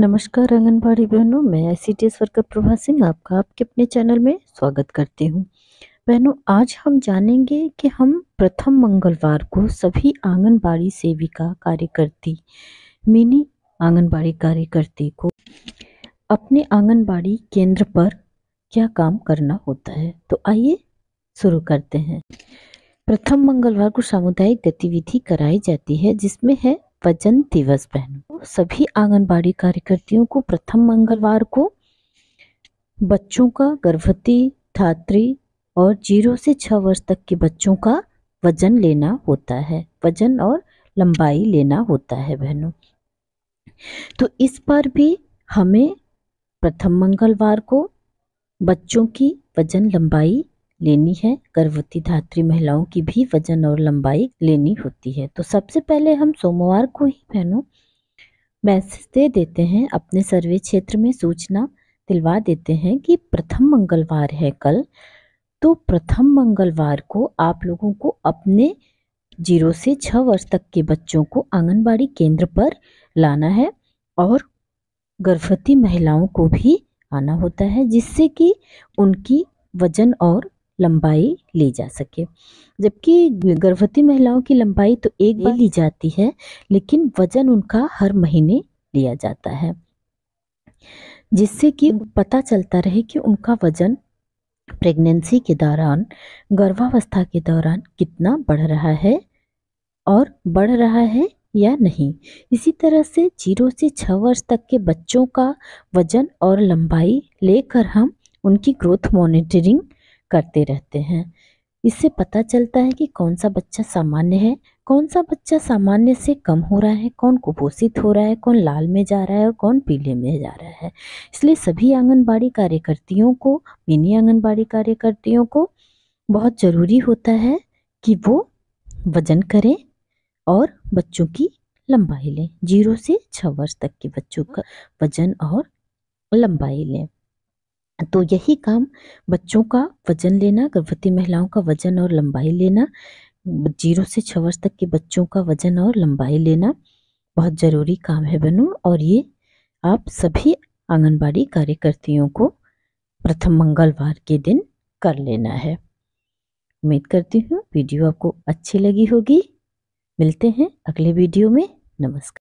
नमस्कार आंगनबाड़ी बहनों मैं I C worker Prabha Singh आपका आपके अपने चैनल में स्वागत करती हूँ बहनों आज हम जानेंगे कि हम प्रथम मंगलवार को सभी आंगनबाड़ी सेविका कार्यकर्ती मिनी आंगनबाड़ी कार्यकर्ती को अपने आंगनबाड़ी केंद्र पर क्या काम करना होता है तो आइए शुरू करते हैं प्रथम मंगलवार को सामुदायिक गतिविधि कराई जाती है जिसमें है वजन दिवस बहनों सभी आंगनबाड़ी कार्यकर्तियों को प्रथम मंगलवार को बच्चों का गर्भवती धात्री और जीरो से छः वर्ष तक के बच्चों का वजन लेना होता है वजन और लंबाई लेना होता है बहनों तो इस पर भी हमें प्रथम मंगलवार को बच्चों की वजन लंबाई लेनी है गर्भवती धात्री महिलाओं की भी वजन और लंबाई लेनी होती है तो सबसे पहले हम सोमवार को ही बहनों मैसेज दे देते हैं अपने सर्वे क्षेत्र में सूचना दिलवा देते हैं कि प्रथम मंगलवार है कल तो प्रथम मंगलवार को आप लोगों को अपने जीरो से छः वर्ष तक के बच्चों को आंगनबाड़ी केंद्र पर लाना है और गर्भवती महिलाओं को भी आना होता है जिससे कि उनकी वजन और लंबाई ली जा सके जबकि गर्भवती महिलाओं की लंबाई तो एक बार ली जाती है लेकिन वजन उनका हर महीने लिया जाता है जिससे कि पता चलता रहे कि उनका वजन प्रेगनेंसी के दौरान गर्भावस्था के दौरान कितना बढ़ रहा है और बढ़ रहा है या नहीं इसी तरह से जीरो से छः वर्ष तक के बच्चों का वजन और लंबाई लेकर हम उनकी ग्रोथ मॉनिटरिंग करते रहते हैं इससे पता चलता है कि कौन सा बच्चा सामान्य है कौन सा बच्चा सामान्य से कम हो रहा है कौन कुपोषित हो रहा है कौन लाल में जा रहा है और कौन पीले में जा रहा है इसलिए सभी आंगनबाड़ी कार्यकर्तियों को मिनी आंगनबाड़ी कार्यकर्तियों को बहुत ज़रूरी होता है कि वो वजन करें और बच्चों की लंबाई लें जीरो से छः वर्ष तक के बच्चों का वजन और लंबाई लें तो यही काम बच्चों का वजन लेना गर्भवती महिलाओं का वजन और लंबाई लेना जीरो से छ वर्ष तक के बच्चों का वजन और लंबाई लेना बहुत ज़रूरी काम है बनो और ये आप सभी आंगनबाड़ी कार्यकर्तियों को प्रथम मंगलवार के दिन कर लेना है उम्मीद करती हूँ वीडियो आपको अच्छी लगी होगी मिलते हैं अगले वीडियो में नमस्कार